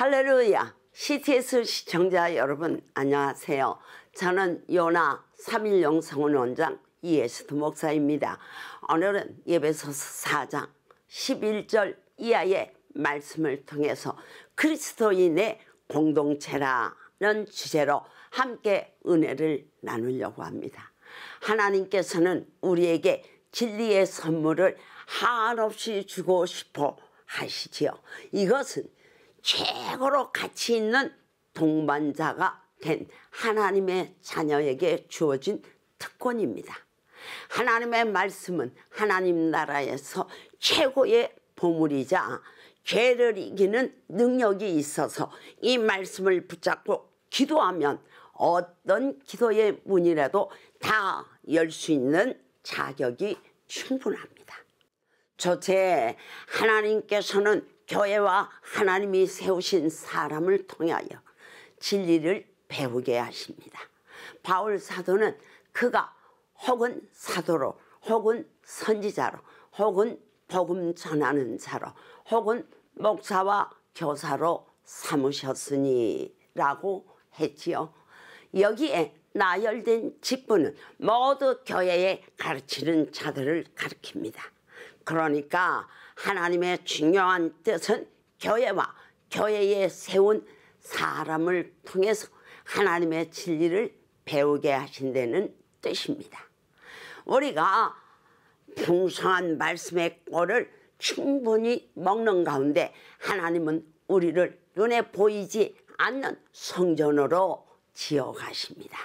할렐루야! CTS 시청자 여러분 안녕하세요. 저는 요나 3.10 성원원장 이에스트 목사입니다. 오늘은 예배소서 4장 11절 이하의 말씀을 통해서 그리스도인의 공동체라는 주제로 함께 은혜를 나누려고 합니다. 하나님께서는 우리에게 진리의 선물을 한없이 주고 싶어 하시지요. 이것은 최고로 가치 있는 동반자가 된 하나님의 자녀에게 주어진 특권입니다. 하나님의 말씀은 하나님 나라에서 최고의 보물이자 죄를 이기는 능력이 있어서 이 말씀을 붙잡고 기도하면 어떤 기도의 문이라도 다 열 수 있는 자격이 충분합니다. 첫째, 하나님께서는 교회와 하나님이 세우신 사람을 통하여 진리를 배우게 하십니다. 바울 사도는 그가 혹은 사도로 혹은 선지자로 혹은 복음 전하는 자로 혹은 목사와 교사로 삼으셨으니 라고 했지요. 여기에 나열된 직분은 모두 교회에 가르치는 자들을 가르칩니다. 그러니까 하나님의 중요한 뜻은 교회와 교회에 세운 사람을 통해서 하나님의 진리를 배우게 하신다는 뜻입니다. 우리가 풍성한 말씀의 꼴을 충분히 먹는 가운데 하나님은 우리를 눈에 보이지 않는 성전으로 지어가십니다.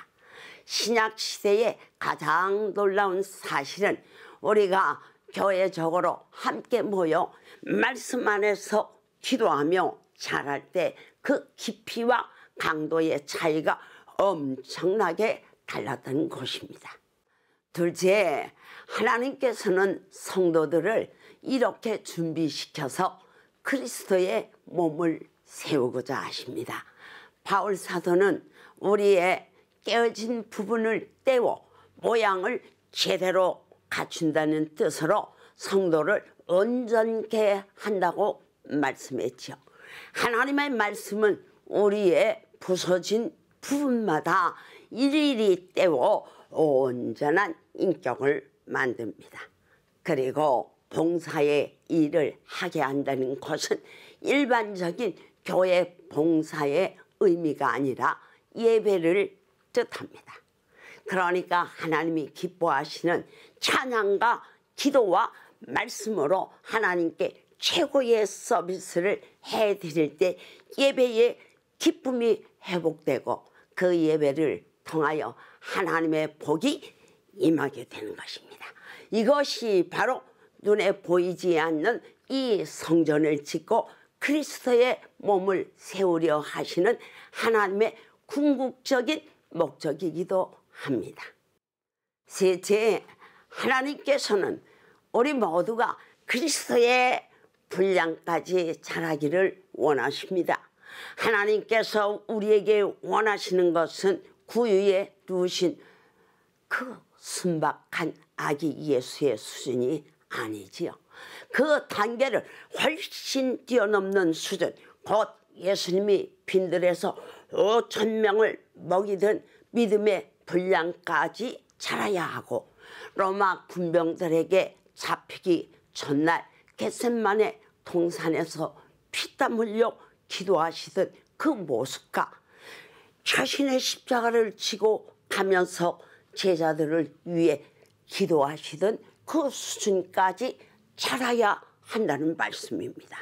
신약 시대의 가장 놀라운 사실은 우리가 교회 적으로 함께 모여 말씀 안에서 기도하며 자랄 때 그 깊이와 강도의 차이가 엄청나게 달랐던 것입니다. 둘째, 하나님께서는 성도들을 이렇게 준비시켜서 그리스도의 몸을 세우고자 하십니다. 바울 사도는 우리의 깨어진 부분을 떼워 모양을 제대로 갖춘다는 뜻으로 성도를 온전케 한다고 말씀했죠 하나님의 말씀은 우리의 부서진 부분마다 일일이 떼워 온전한 인격을 만듭니다. 그리고 봉사의 일을 하게 한다는 것은 일반적인 교회 봉사의 의미가 아니라 예배를 뜻합니다. 그러니까 하나님이 기뻐하시는 찬양과 기도와 말씀으로 하나님께 최고의 서비스를 해드릴 때 예배의 기쁨이 회복되고 그 예배를 통하여 하나님의 복이 임하게 되는 것입니다. 이것이 바로 눈에 보이지 않는 이 성전을 짓고 그리스도의 몸을 세우려 하시는 하나님의 궁극적인 목적이기도 합니다. 셋째, 하나님께서는 우리 모두가 그리스도의 분량까지 자라기를 원하십니다. 하나님께서 우리에게 원하시는 것은 구유에 두신그 순박한 아기 예수의 수준이 아니지요. 그 단계를 훨씬 뛰어넘는 수준, 곧 예수님이 빈들에서 5천 명을 먹이던 믿음의 분량까지 자라야 하고 로마 군병들에게 잡히기 전날 개셋만의 동산에서 피땀 흘려 기도하시던 그 모습과 자신의 십자가를 지고 가면서 제자들을 위해 기도하시던 그 수준까지 자라야 한다는 말씀입니다.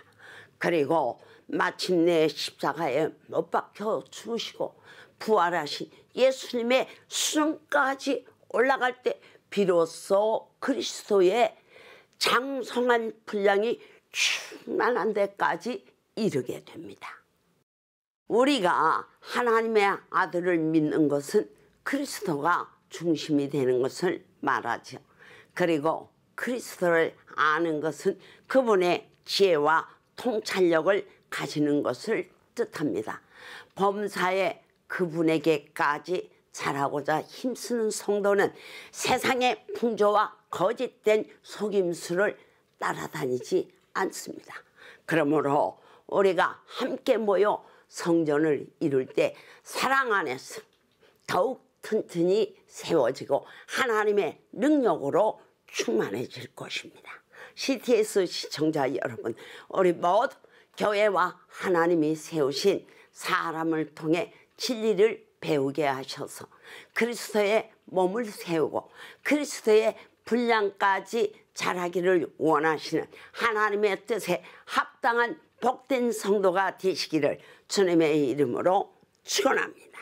그리고 마침내 십자가에 못 박혀 죽으시고 부활하신 예수님의 수능까지 올라갈 때 비로소 그리스도의 장성한 분량이 충만한 데까지 이르게 됩니다. 우리가 하나님의 아들을 믿는 것은 그리스도가 중심이 되는 것을 말하죠. 그리고 그리스도를 아는 것은 그분의 지혜와 통찰력을 가시는 것을 뜻합니다. 범사에 그분에게까지 잘하고자 힘쓰는 성도는 세상의 풍조와 거짓된 속임수를 따라다니지 않습니다. 그러므로 우리가 함께 모여 성전을 이룰 때 사랑 안에서 더욱 튼튼히 세워지고 하나님의 능력으로 충만해질 것입니다. CTS 시청자 여러분, 우리 모두 교회와 하나님이 세우신 사람을 통해 진리를 배우게 하셔서 그리스도의 몸을 세우고 그리스도의 분량까지 자라기를 원하시는 하나님의 뜻에 합당한 복된 성도가 되시기를 주님의 이름으로 축원합니다.